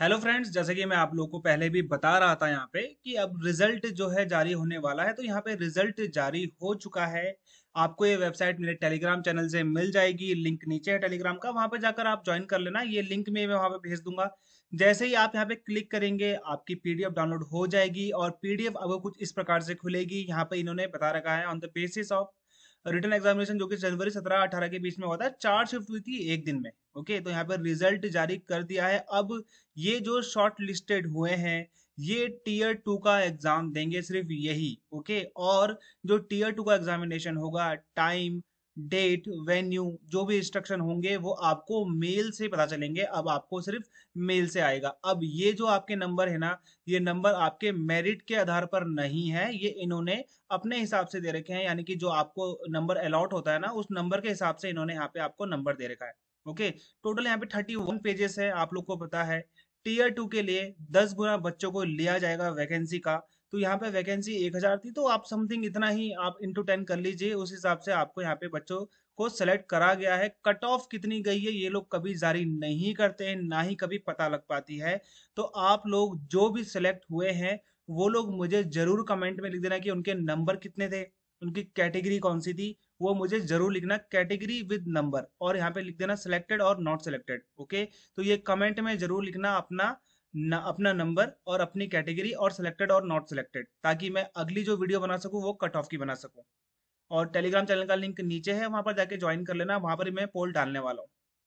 hello friends जैसे कि मैं आप लोगों को पहले भी बता रहा था यहाँ पे कि अब रिजल्ट जो है जारी होने वाला है तो यहाँ पे रिजल्ट जारी हो चुका है आपको ये वेबसाइट मेरे टेलीग्राम चैनल से मिल जाएगी लिंक नीचे है टेलीग्राम का वहाँ पे जाकर आप ज्वाइन कर लेना ये लिंक में मैं वहाँ पे भेज दूंगा जैसे ही आप यहाँ पे क्लिक करेंगे आपकी पीडीएफ डाउनलोड हो जाएगी और पीडीएफ अब कुछ इस प्रकार से खुलेगी यहाँ पे इन्होंने बता रखा है on the basis of return examination जो कि जनवरी सत्रह अठारह के बीच में हुआ था चार शिफ्ट हुई थी एक दिन में ओके तो यहाँ पर रिजल्ट जारी कर दिया है अब ये जो शॉर्ट लिस्टेड हुए हैं ये टीयर टू का एग्जाम देंगे सिर्फ यही ओके और जो टीयर टू का एग्जामिनेशन होगा टाइम डेट वेन्यू जो भी इंस्ट्रक्शन होंगे वो आपको मेल से पता चलेंगे अब आपको सिर्फ मेल से आएगा अब ये जो आपके नंबर है ना ये नंबर आपके मेरिट के आधार पर नहीं है ये इन्होंने अपने हिसाब से दे रखे हैं यानी कि जो आपको नंबर अलॉट होता है ना उस नंबर के हिसाब से इन्होंने यहाँ पे आपको नंबर दे रखा है ओके टोटल यहाँ पे थर्टी वन पेजेस है आप लोग को पता है टीयर टू के लिए दस गुना बच्चों को लिया जाएगा वैकेंसी का तो यहाँ पे वैकेंसी एक हजार थी तो आप समथिंग इतना ही आप इंटू टेन कर लीजिए उस हिसाब से आपको यहाँ पे बच्चों को सेलेक्ट करा गया है कट ऑफ कितनी गई है ये लोग कभी जारी नहीं करते हैं ना ही कभी पता लग पाती है तो आप लोग जो भी सेलेक्ट हुए हैं वो लोग मुझे जरूर कमेंट में लिख देना कि उनके नंबर कितने थे उनकी कैटेगरी कौन सी थी वो मुझे जरूर लिखना कैटेगरी विद नंबर और यहाँ पे लिख देना सिलेक्टेड और नॉट सिलेक्टेड ओके तो ये कमेंट में जरूर लिखना अपना ना अपना नंबर और अपनी कैटेगरी और सिलेक्टेड और नॉट सिलेक्टेड ताकि मैं अगली जो वीडियो बना सकूँ वो कट ऑफ की बना सकूँ और टेलीग्राम चैनल का लिंक नीचे है वहाँ पर जाके ज्वाइन कर लेना वहाँ पर मैं पोल डालने वाला हूँ